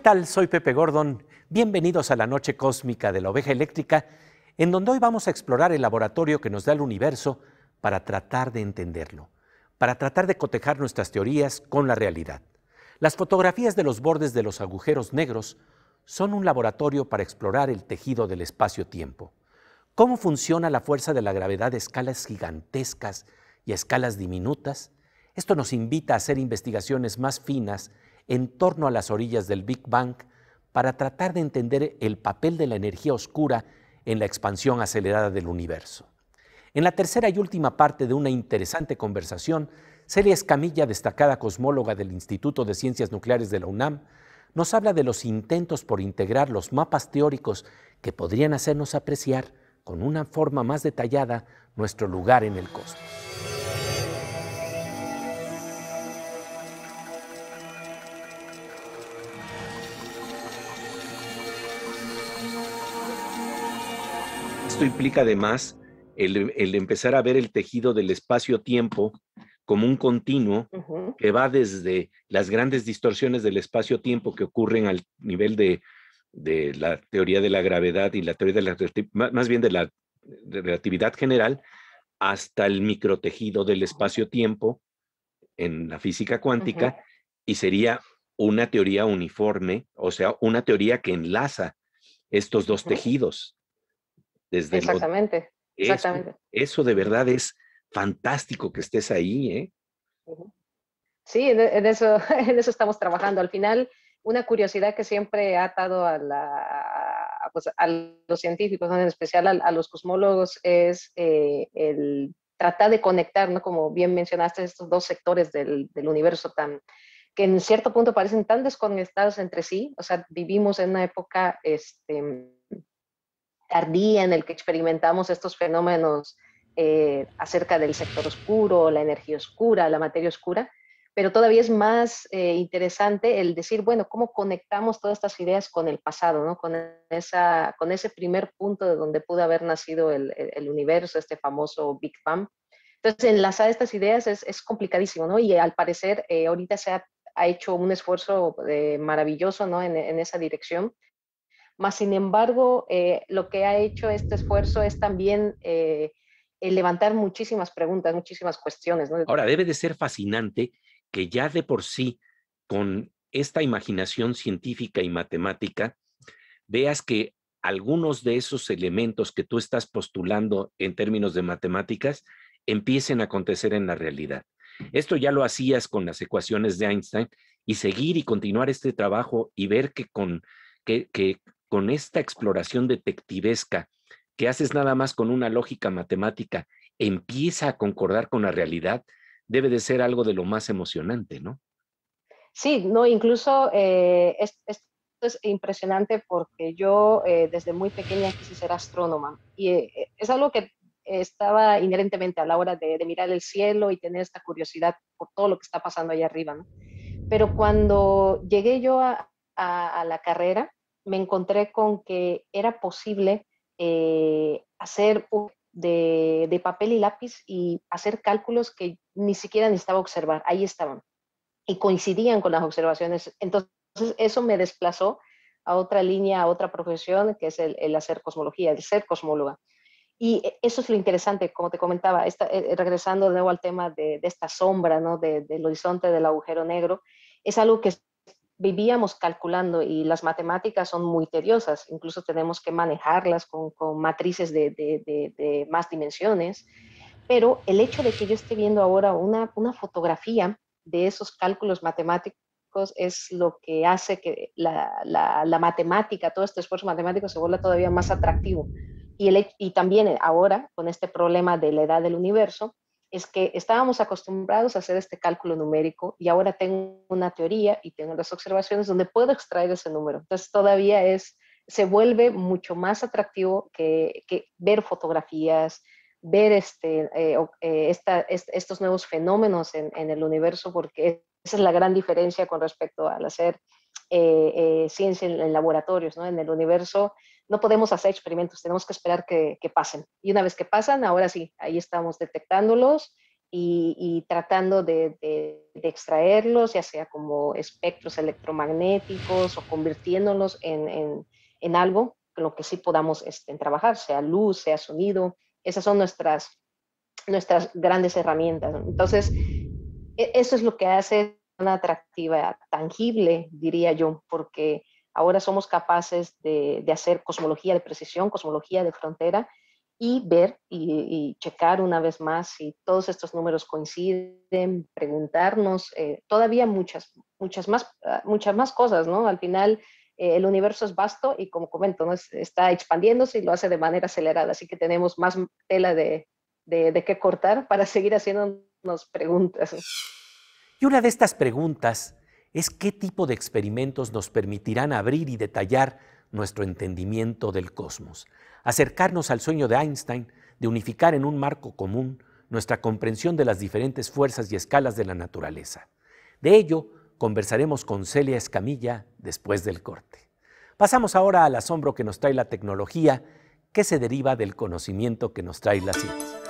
tal? Soy Pepe Gordon. Bienvenidos a la noche cósmica de la oveja eléctrica, en donde hoy vamos a explorar el laboratorio que nos da el universo para tratar de entenderlo, para tratar de cotejar nuestras teorías con la realidad. Las fotografías de los bordes de los agujeros negros son un laboratorio para explorar el tejido del espacio-tiempo. ¿Cómo funciona la fuerza de la gravedad a escalas gigantescas y a escalas diminutas? Esto nos invita a hacer investigaciones más finas en torno a las orillas del Big Bang para tratar de entender el papel de la energía oscura en la expansión acelerada del universo. En la tercera y última parte de una interesante conversación, Celia Escamilla, destacada cosmóloga del Instituto de Ciencias Nucleares de la UNAM, nos habla de los intentos por integrar los mapas teóricos que podrían hacernos apreciar con una forma más detallada nuestro lugar en el cosmos. Esto implica además el, empezar a ver el tejido del espacio-tiempo como un continuo que va desde las grandes distorsiones del espacio-tiempo que ocurren al nivel de, la teoría de la gravedad y la teoría de la más bien de la relatividad general hasta el microtejido del espacio-tiempo en la física cuántica y sería una teoría uniforme, o sea, una teoría que enlaza estos dos tejidos exactamente, eso, exactamente. Eso, de verdad es fantástico que estés ahí, ¿eh? Sí, en, eso, en eso estamos trabajando. Al final, una curiosidad que siempre ha atado a, la, pues, los científicos, en especial a, los cosmólogos, es eh, el tratar de conectar, ¿no? como bien mencionaste, estos dos sectores del, universo tan, que en cierto punto parecen tan desconectados entre sí. O sea, vivimos en una época este, tardía en el que experimentamos estos fenómenos eh, acerca del sector oscuro, la energía oscura, la materia oscura, pero todavía es más eh, interesante el decir, bueno, cómo conectamos todas estas ideas con el pasado, ¿no? con, esa, con ese primer punto de donde pudo haber nacido el, universo, este famoso Big Bang. Entonces, enlazar estas ideas es, complicadísimo, ¿no? Y al parecer eh, ahorita se ha, hecho un esfuerzo maravilloso, ¿no? En, en esa dirección mas, sin embargo, eh, lo que ha hecho este esfuerzo es también eh, levantar muchísimas preguntas, muchísimas cuestiones. Ahora, debe de ser fascinante que ya de por sí, con esta imaginación científica y matemática, veas que algunos de esos elementos que tú estás postulando en términos de matemáticas empiecen a acontecer en la realidad. Esto ya lo hacías con las ecuaciones de Einstein y seguir y continuar este trabajo y ver que con con esta exploración detectivesca que haces nada más con una lógica matemática, empieza a concordar con la realidad, debe de ser algo de lo más emocionante, ¿no? Sí, no, incluso eh, es, impresionante porque yo eh, desde muy pequeña quise ser astrónoma y eh, es algo que estaba inherentemente a la hora de, mirar el cielo y tener esta curiosidad por todo lo que está pasando allá arriba. ¿no? Pero cuando llegué yo a la carrera, me encontré con que era posible eh, hacer de, papel y lápiz y hacer cálculos que ni siquiera necesitaba observar, ahí estaban y coincidían con las observaciones. Entonces eso me desplazó a otra línea, a otra profesión, que es el, hacer cosmología, el ser cosmóloga. Y e, eso es lo interesante, como te comentaba, esta, eh, regresando de nuevo al tema de, esta sombra, ¿no? del horizonte del agujero negro, es algo que vivíamos calculando y las matemáticas son muy tediosas, incluso tenemos que manejarlas con, matrices de, más dimensiones, pero el hecho de que yo esté viendo ahora una, fotografía de esos cálculos matemáticos es lo que hace que la, matemática, todo este esfuerzo matemático se vuelva todavía más atractivo. Y, el, y también ahora, con este problema de la edad del universo, es que estábamos acostumbrados a hacer este cálculo numérico y ahora tengo una teoría y tengo las observaciones donde puedo extraer ese número. Entonces todavía es, se vuelve mucho más atractivo que, ver fotografías, ver este, eh, eh, estos nuevos fenómenos en, en, el universo porque esa es la gran diferencia con respecto al hacer eh, eh, ciencia en, laboratorios, ¿no? en el universo, no podemos hacer experimentos, tenemos que esperar que, pasen. Y una vez que pasan, ahora sí, ahí estamos detectándolos y, y tratando de, extraerlos, ya sea como espectros electromagnéticos o convirtiéndolos en, en, en algo con lo que sí podamos este, trabajar, sea luz, sea sonido. Esas son nuestras, nuestras grandes herramientas. Entonces, e, eso es lo que hace atractiva, tangible, diría yo, porque ahora somos capaces de, hacer cosmología de precisión, cosmología de frontera y ver y, checar una vez más si todos estos números coinciden, preguntarnos eh, todavía muchas, muchas, más, ah, muchas más cosas, ¿no? Al final eh, el universo es vasto y como comento, está expandiéndose y lo hace de manera acelerada, así que tenemos más tela de, que qué cortar para seguir haciéndonos preguntas. Y una de estas preguntas es qué tipo de experimentos nos permitirán abrir y detallar nuestro entendimiento del cosmos, acercarnos al sueño de Einstein de unificar en un marco común nuestra comprensión de las diferentes fuerzas y escalas de la naturaleza. De ello, conversaremos con Celia Escamilla después del corte. Pasamos ahora al asombro que nos trae la tecnología, que se deriva del conocimiento que nos trae la ciencia.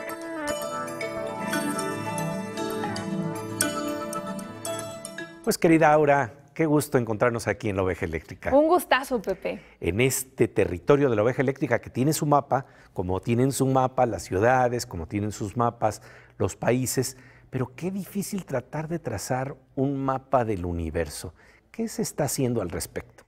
Pues querida Aura, qué gusto encontrarnos aquí en la oveja eléctrica. Un gustazo, Pepe. En este territorio de la oveja eléctrica que tiene su mapa, como tienen su mapa las ciudades, como tienen sus mapas los países, pero qué difícil tratar de trazar un mapa del universo. ¿Qué se está haciendo al respecto?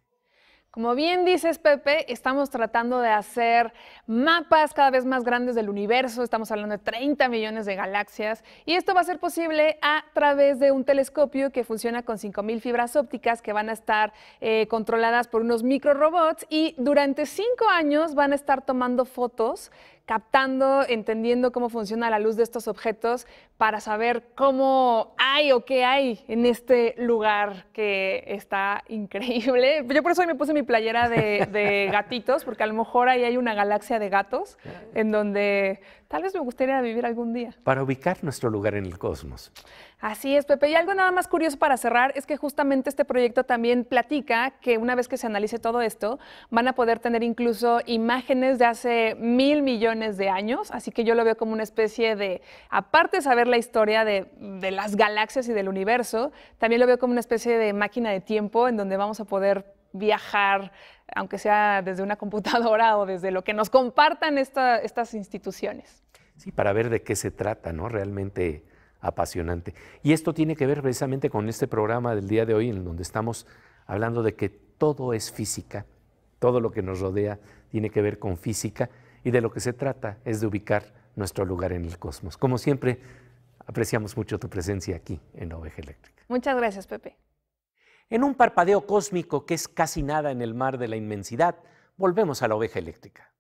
Como bien dices, Pepe, estamos tratando de hacer mapas cada vez más grandes del universo, estamos hablando de 30 millones de galaxias, y esto va a ser posible a través de un telescopio que funciona con 5.000 fibras ópticas que van a estar eh, controladas por unos robots y durante cinco años van a estar tomando fotos captando, entendiendo cómo funciona la luz de estos objetos para saber cómo hay o qué hay en este lugar que está increíble. Yo por eso hoy me puse mi playera de, gatitos, porque a lo mejor ahí hay una galaxia de gatos en donde tal vez me gustaría vivir algún día. Para ubicar nuestro lugar en el cosmos. Así es, Pepe. Y algo nada más curioso para cerrar es que justamente este proyecto también platica que una vez que se analice todo esto, van a poder tener incluso imágenes de hace mil millones de años. Así que yo lo veo como una especie de, aparte de saber la historia de, las galaxias y del universo, también lo veo como una especie de máquina de tiempo en donde vamos a poder viajar, aunque sea desde una computadora o desde lo que nos compartan estas instituciones. Sí, para ver de qué se trata, ¿no? Realmente apasionante. Y esto tiene que ver precisamente con este programa del día de hoy, en donde estamos hablando de que todo es física, todo lo que nos rodea tiene que ver con física y de lo que se trata es de ubicar nuestro lugar en el cosmos. Como siempre, apreciamos mucho tu presencia aquí en Oveja Eléctrica. Muchas gracias, Pepe. En un parpadeo cósmico que es casi nada en el mar de la inmensidad, volvemos a la oveja eléctrica.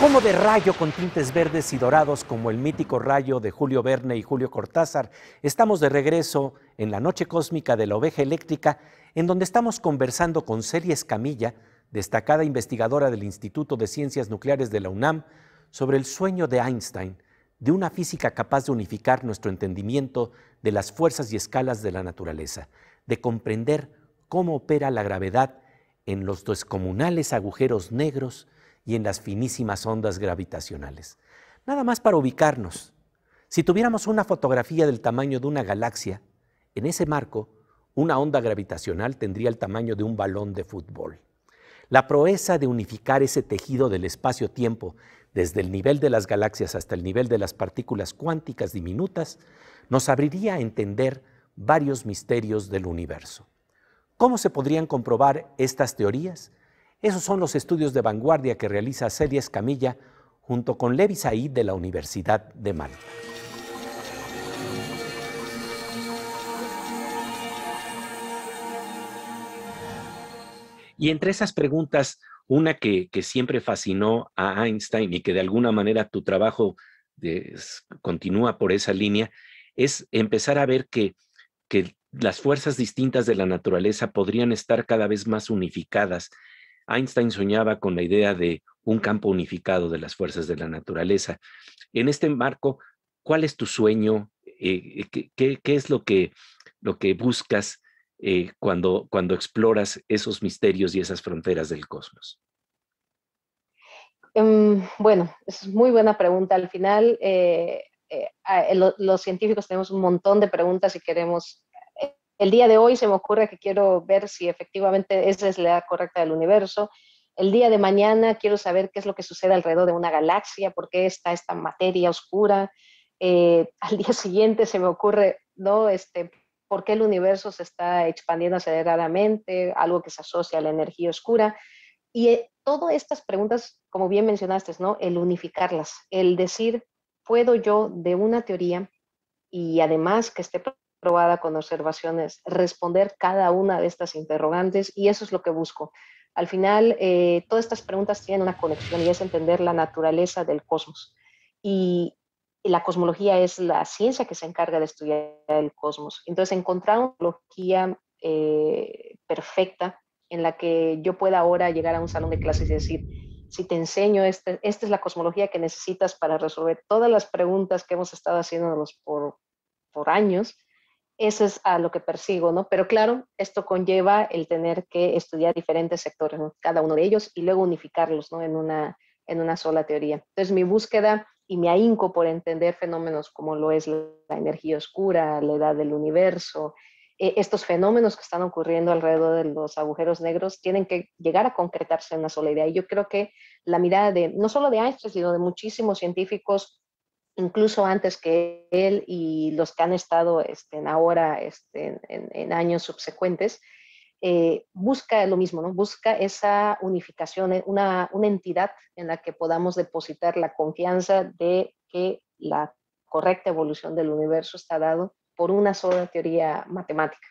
Como de rayo con tintes verdes y dorados como el mítico rayo de Julio Verne y Julio Cortázar? Estamos de regreso en la noche cósmica de la oveja eléctrica, en donde estamos conversando con Celia Escamilla, destacada investigadora del Instituto de Ciencias Nucleares de la UNAM, sobre el sueño de Einstein, de una física capaz de unificar nuestro entendimiento de las fuerzas y escalas de la naturaleza, de comprender cómo opera la gravedad en los descomunales agujeros negros y en las finísimas ondas gravitacionales. Nada más para ubicarnos. Si tuviéramos una fotografía del tamaño de una galaxia, en ese marco, una onda gravitacional tendría el tamaño de un balón de fútbol. La proeza de unificar ese tejido del espacio-tiempo desde el nivel de las galaxias hasta el nivel de las partículas cuánticas diminutas nos abriría a entender varios misterios del universo. ¿Cómo se podrían comprobar estas teorías? Esos son los estudios de vanguardia que realiza Celia Escamilla junto con Levi Said de la Universidad de Malta. Y entre esas preguntas, una que, siempre fascinó a Einstein y que de alguna manera tu trabajo continúa por esa línea, es empezar a ver que las fuerzas distintas de la naturaleza podrían estar cada vez más unificadas Einstein soñaba con la idea de un campo unificado de las fuerzas de la naturaleza. En este marco, ¿cuál es tu sueño? Eh, eh, ¿qué, es lo que, lo que buscas eh, cuando, cuando exploras esos misterios y esas fronteras del cosmos? Em, bueno, es muy buena pregunta. Al final, los científicos tenemos un montón de preguntas y queremos el día de hoy se me ocurre que quiero ver si efectivamente esa es la edad correcta del universo. El día de mañana quiero saber qué es lo que sucede alrededor de una galaxia, por qué está esta materia oscura. Eh, al día siguiente se me ocurre, ¿no? Este, ¿Por qué el universo se está expandiendo aceleradamente? Algo que se asocia a la energía oscura. Y eh, todas estas preguntas, como bien mencionaste, ¿no? El unificarlas, el decir, ¿puedo yo de una teoría y además que esté probada con observaciones, responder cada una de estas interrogantes y eso es lo que busco. Al final, eh, todas estas preguntas tienen una conexión y es entender la naturaleza del cosmos. Y la cosmología es la ciencia que se encarga de estudiar el cosmos. Entonces, encontrar una cosmología eh, perfecta en la que yo pueda ahora llegar a un salón de clases y decir, si te enseño, este, esta es la cosmología que necesitas para resolver todas las preguntas que hemos estado haciéndonos por, por años, eso es a lo que persigo, ¿no? Pero claro, esto conlleva el tener que estudiar diferentes sectores, cada uno de ellos, y luego unificarlos, ¿no? En una, en una sola teoría. Entonces, mi búsqueda y mi ahínco por entender fenómenos como lo es la energía oscura, la edad del universo, eh, estos fenómenos que están ocurriendo alrededor de los agujeros negros tienen que llegar a concretarse en una sola idea. Y yo creo que la mirada de, no solo de Einstein, sino de muchísimos científicos incluso antes que él y los que han estado este, ahora este, en, años subsecuentes, eh, busca lo mismo, ¿no? busca esa unificación, eh, una, una, entidad en la que podamos depositar la confianza de que la correcta evolución del universo está dado por una sola teoría matemática.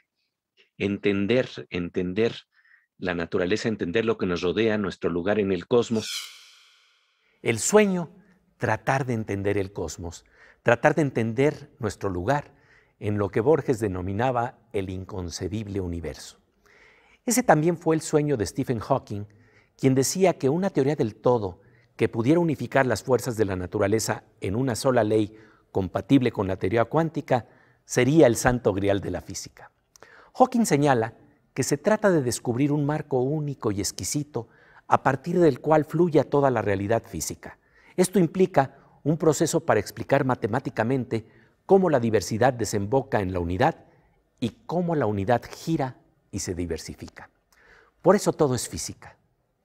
Entender, entender la naturaleza, entender lo que nos rodea, nuestro lugar en el cosmos. El sueño tratar de entender el cosmos, tratar de entender nuestro lugar en lo que Borges denominaba el inconcebible universo. Ese también fue el sueño de Stephen Hawking, quien decía que una teoría del todo que pudiera unificar las fuerzas de la naturaleza en una sola ley compatible con la teoría cuántica sería el santo grial de la física. Hawking señala que se trata de descubrir un marco único y exquisito a partir del cual fluya toda la realidad física. Esto implica un proceso para explicar matemáticamente cómo la diversidad desemboca en la unidad y cómo la unidad gira y se diversifica. Por eso todo es física,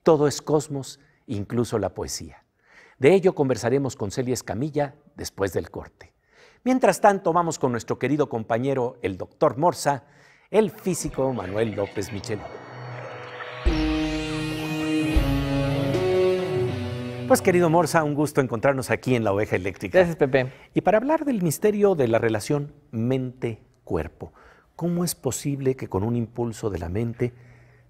todo es cosmos, incluso la poesía. De ello conversaremos con Celia Escamilla después del corte. Mientras tanto, vamos con nuestro querido compañero, el doctor Morsa, el físico Manuel López Michel. Pues querido Morsa, un gusto encontrarnos aquí en La Oveja Eléctrica. Gracias, Pepe. Y para hablar del misterio de la relación mente-cuerpo, ¿cómo es posible que con un impulso de la mente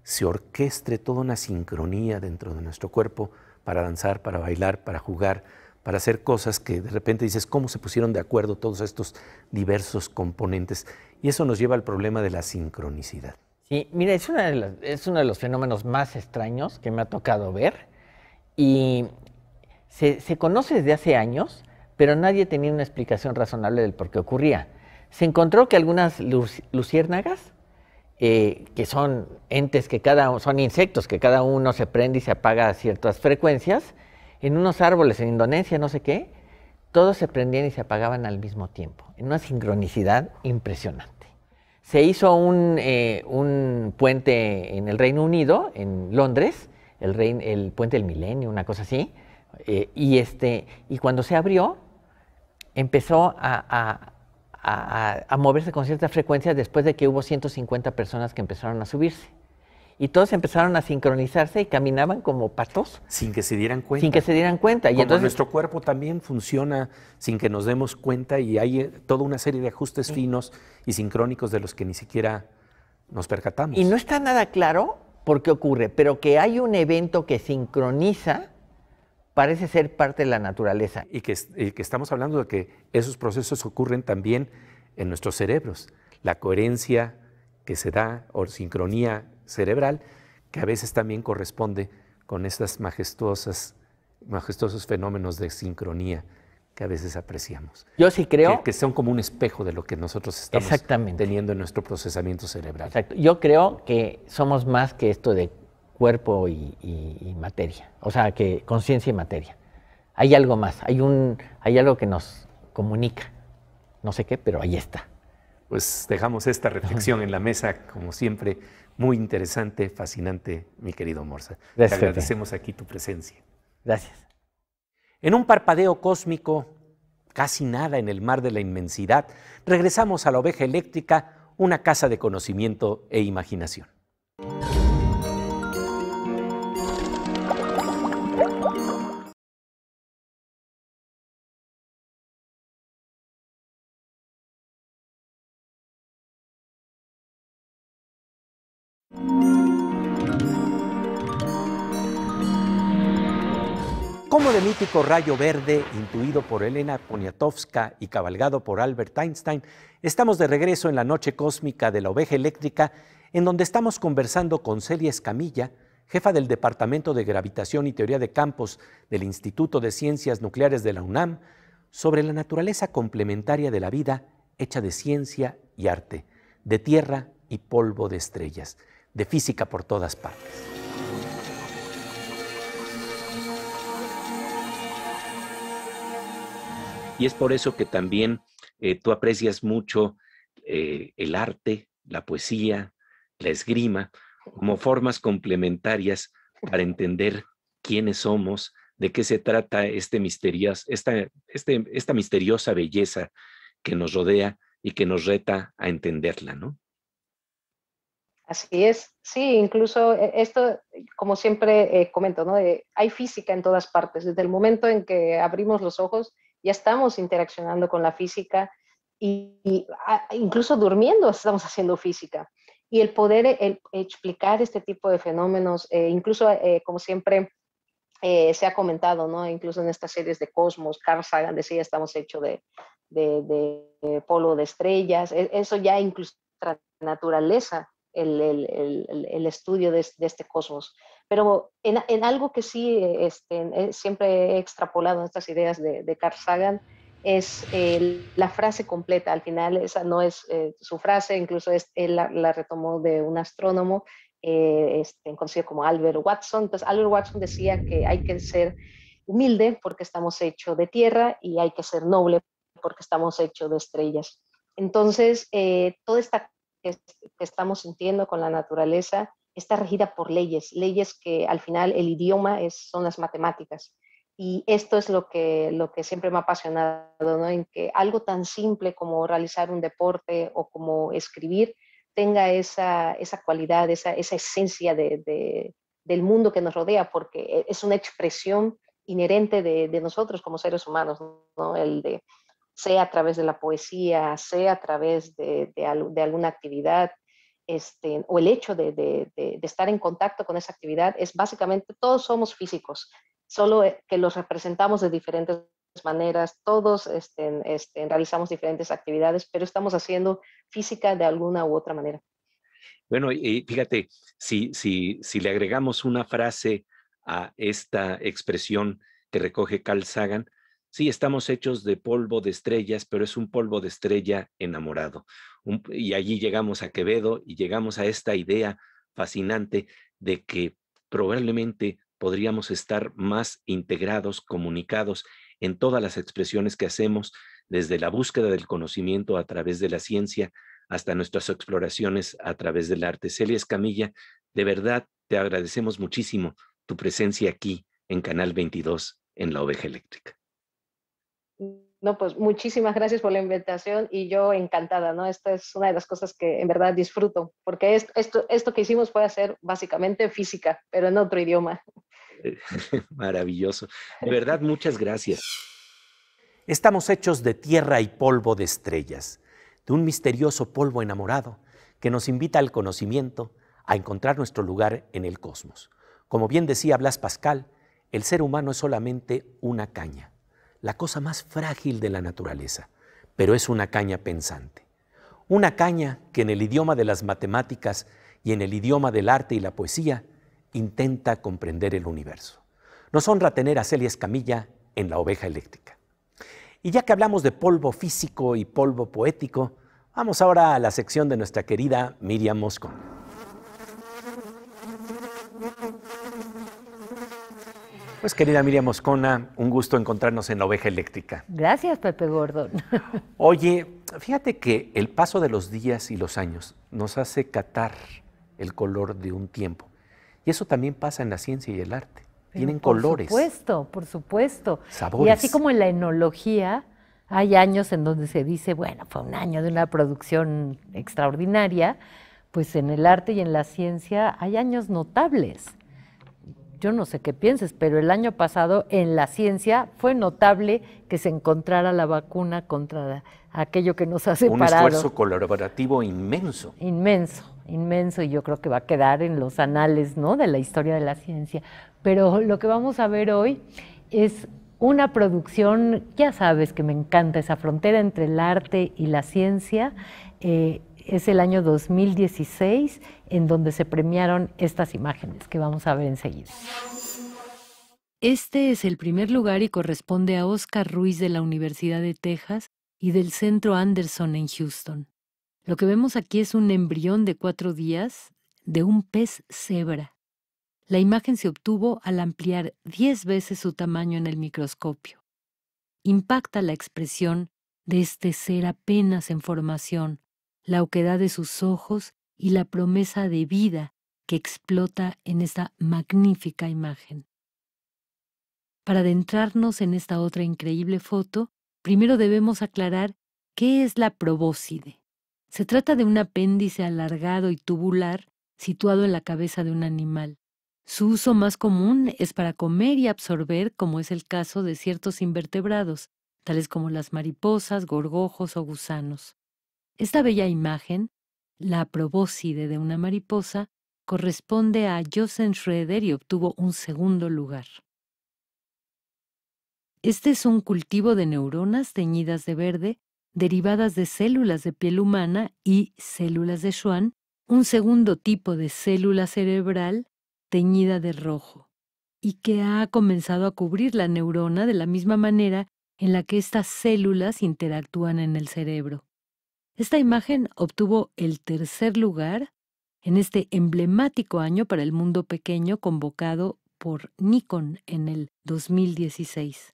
se orquestre toda una sincronía dentro de nuestro cuerpo para danzar, para bailar, para jugar, para hacer cosas que de repente dices, ¿cómo se pusieron de acuerdo todos estos diversos componentes? Y eso nos lleva al problema de la sincronicidad. Sí, mira, es, es uno de los fenómenos más extraños que me ha tocado ver. Y se, conoce desde hace años, pero nadie tenía una explicación razonable del por qué ocurría. Se encontró que algunas luciérnagas, eh, que son entes que cada son insectos que cada uno se prende y se apaga a ciertas frecuencias, en unos árboles en Indonesia, no sé qué, todos se prendían y se apagaban al mismo tiempo, en una sincronicidad impresionante. Se hizo un, eh, puente en el Reino Unido, en Londres, el, el puente del milenio, una cosa así, eh, y, este, y cuando se abrió, empezó a, moverse con cierta frecuencia después de que hubo 150 personas que empezaron a subirse. Y todos empezaron a sincronizarse y caminaban como patos. Sin que se dieran cuenta. Sin que se dieran cuenta. y entonces, nuestro cuerpo también funciona sin que nos demos cuenta y hay eh, toda una serie de ajustes finos y sincrónicos de los que ni siquiera nos percatamos. Y no está nada claro por qué ocurre, pero que hay un evento que sincroniza parece ser parte de la naturaleza. Y que, estamos hablando de que esos procesos ocurren también en nuestros cerebros. La coherencia que se da o sincronía cerebral que a veces también corresponde con estas majestuosas, majestuosos fenómenos de sincronía que a veces apreciamos. Yo sí creo. Que, son como un espejo de lo que nosotros estamos teniendo en nuestro procesamiento cerebral. Yo creo que somos más que esto de cuerpo y, materia, o sea, que conciencia y materia. Hay algo más, hay, un, hay algo que nos comunica, no sé qué, pero ahí está. Pues dejamos esta reflexión en la mesa, como siempre, muy interesante, fascinante, mi querido Morsa. Gracias, Te agradecemos aquí tu presencia. Gracias. En un parpadeo cósmico, casi nada en el mar de la inmensidad, regresamos a la oveja eléctrica, una casa de conocimiento e imaginación. Como de mítico rayo verde, intuido por Elena Poniatowska y cabalgado por Albert Einstein, estamos de regreso en la noche cósmica de la oveja eléctrica, en donde estamos conversando con Celia Escamilla, jefa del Departamento de Gravitación y Teoría de Campos del Instituto de Ciencias Nucleares de la UNAM, sobre la naturaleza complementaria de la vida hecha de ciencia y arte, de tierra y polvo de estrellas, de física por todas partes. Y es por eso que también eh, tú aprecias mucho eh, el arte, la poesía, la esgrima, como formas complementarias para entender quiénes somos, de qué se trata este misterioso, esta, este, esta misteriosa belleza que nos rodea y que nos reta a entenderla, ¿no? Así es, sí, incluso eh, esto, como siempre comento, ¿no? hay física en todas partes. Desde el momento en que abrimos los ojos, ya estamos interaccionando con la física y, incluso durmiendo estamos haciendo física. Y el poder explicar este tipo de fenómenos, eh, incluso eh, como siempre eh, se ha comentado, ¿no? incluso en estas series de Cosmos, Carl Sagan decía, estamos hechos de, polo de estrellas, e, eso ya incluso la naturaleza, el, estudio de este cosmos. Pero en, algo que sí este, eh, siempre he extrapolado estas ideas de, Carl Sagan es eh, la frase completa. Al final esa no es eh, su frase, incluso es, él la, retomó de un astrónomo este, conocido como Albert Watson. Entonces Albert Watson decía que hay que ser humilde porque estamos hechos de tierra y hay que ser noble porque estamos hechos de estrellas. Entonces, eh, toda esta que, estamos sintiendo con la naturaleza está regida por leyes, leyes que al final el idioma es, son las matemáticas. Y esto es lo que, lo que siempre me ha apasionado, ¿no? en que algo tan simple como realizar un deporte o como escribir tenga esa, esa cualidad, esa, esencia del mundo que nos rodea, porque es una expresión inherente de, nosotros como seres humanos, ¿no? el de, sea a través de la poesía, sea a través de, alguna actividad, este, o el hecho de, estar en contacto con esa actividad es básicamente todos somos físicos, solo eh, que los representamos de diferentes maneras, todos este, este, realizamos diferentes actividades, pero estamos haciendo física de alguna u otra manera. Bueno, y fíjate, si, si, si le agregamos una frase a esta expresión que recoge Carl Sagan, sí, estamos hechos de polvo de estrellas, pero es un polvo de estrella enamorado y allí llegamos a Quevedo y llegamos a esta idea fascinante de que probablemente podríamos estar más integrados, comunicados en todas las expresiones que hacemos, desde la búsqueda del conocimiento a través de la ciencia hasta nuestras exploraciones a través del arte. Celia Escamilla, de verdad te agradecemos muchísimo tu presencia aquí en Canal 22 en la Oveja Eléctrica. No, pues muchísimas gracias por la invitación y yo encantada, ¿no? Esta es una de las cosas que en verdad disfruto, porque esto, que hicimos puede ser básicamente física, pero en otro idioma. Eh, maravilloso. De verdad, muchas gracias. Estamos hechos de tierra y polvo de estrellas, de un misterioso polvo enamorado que nos invita al conocimiento, a encontrar nuestro lugar en el cosmos. Como bien decía Blas Pascal, el ser humano es solamente una caña la cosa más frágil de la naturaleza, pero es una caña pensante. Una caña que en el idioma de las matemáticas y en el idioma del arte y la poesía intenta comprender el universo. Nos honra tener a Celia Escamilla en La Oveja Eléctrica. Y ya que hablamos de polvo físico y polvo poético, vamos ahora a la sección de nuestra querida Miriam Moscón. Pues querida Miriam Moscona, un gusto encontrarnos en la Oveja Eléctrica. Gracias, Pepe Gordón. Oye, fíjate que el paso de los días y los años nos hace catar el color de un tiempo. Y eso también pasa en la ciencia y el arte. Tienen colores. Por supuesto, por supuesto. Sabores. Y así como en la enología, hay años en donde se dice, bueno, fue un año de una producción extraordinaria, pues en el arte y en la ciencia hay años notables yo no sé qué pienses, pero el año pasado en la ciencia fue notable que se encontrara la vacuna contra aquello que nos hace separado. Un esfuerzo colaborativo inmenso. Inmenso, inmenso, y yo creo que va a quedar en los anales ¿no? de la historia de la ciencia. Pero lo que vamos a ver hoy es una producción, ya sabes que me encanta esa frontera entre el arte y la ciencia. Eh, es el año 2016 en donde se premiaron estas imágenes que vamos a ver enseguida. Este es el primer lugar y corresponde a Oscar Ruiz de la Universidad de Texas y del Centro Anderson en Houston. Lo que vemos aquí es un embrión de cuatro días de un pez cebra. La imagen se obtuvo al ampliar diez veces su tamaño en el microscopio. Impacta la expresión de este ser apenas en formación, la oquedad de sus ojos y la promesa de vida que explota en esta magnífica imagen. Para adentrarnos en esta otra increíble foto, primero debemos aclarar qué es la probóscide. Se trata de un apéndice alargado y tubular situado en la cabeza de un animal. Su uso más común es para comer y absorber, como es el caso de ciertos invertebrados, tales como las mariposas, gorgojos o gusanos. Esta bella imagen, la probóscide de una mariposa, corresponde a Josen Schroeder y obtuvo un segundo lugar. Este es un cultivo de neuronas teñidas de verde, derivadas de células de piel humana y células de Schwann, un segundo tipo de célula cerebral teñida de rojo, y que ha comenzado a cubrir la neurona de la misma manera en la que estas células interactúan en el cerebro. Esta imagen obtuvo el tercer lugar en este emblemático año para el mundo pequeño convocado por Nikon en el 2016.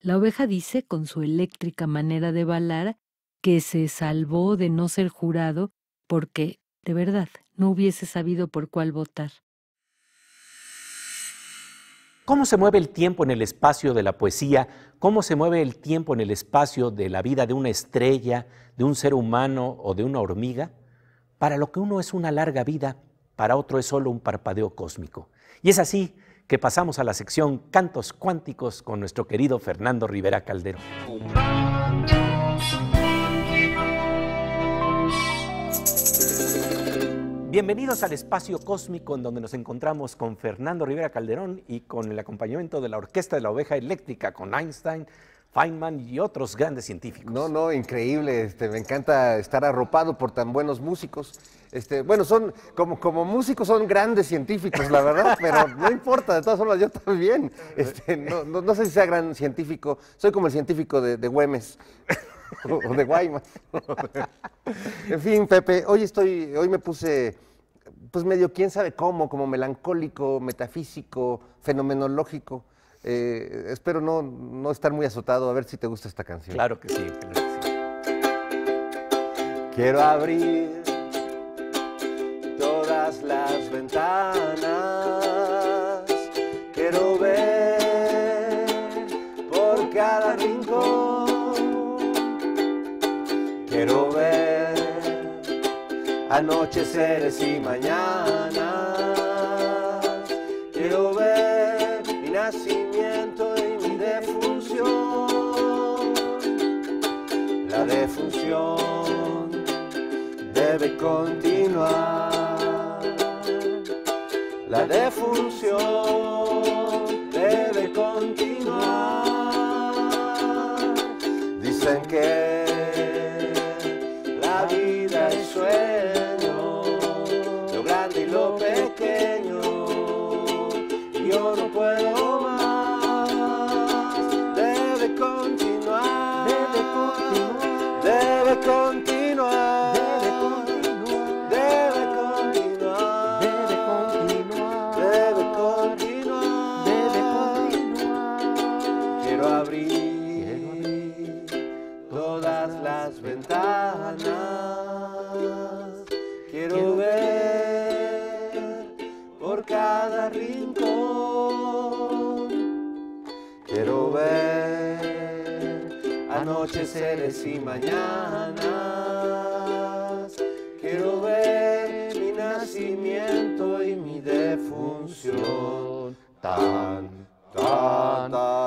La oveja dice, con su eléctrica manera de balar, que se salvó de no ser jurado porque, de verdad, no hubiese sabido por cuál votar. ¿Cómo se mueve el tiempo en el espacio de la poesía? ¿Cómo se mueve el tiempo en el espacio de la vida de una estrella, de un ser humano o de una hormiga? Para lo que uno es una larga vida, para otro es solo un parpadeo cósmico. Y es así que pasamos a la sección Cantos Cuánticos con nuestro querido Fernando Rivera Calderón. Bienvenidos al espacio cósmico en donde nos encontramos con Fernando Rivera Calderón y con el acompañamiento de la Orquesta de la Oveja Eléctrica, con Einstein, Feynman y otros grandes científicos. No, no, increíble. Este, me encanta estar arropado por tan buenos músicos. Este, bueno, son como, músicos son grandes científicos, la verdad, pero no importa, de todas formas yo también. Este, no, sé si sea gran científico, soy como el científico de, de Güemes. o de Guaymas. en fin, Pepe, hoy estoy, hoy me puse, pues medio quién sabe cómo, como melancólico, metafísico, fenomenológico. Eh, espero no, no estar muy azotado, a ver si te gusta esta canción. Claro que sí. Claro que sí. Quiero abrir todas las ventanas anocheceres y mañana Quiero ver mi nacimiento y mi defunción. La defunción debe continuar. La defunción.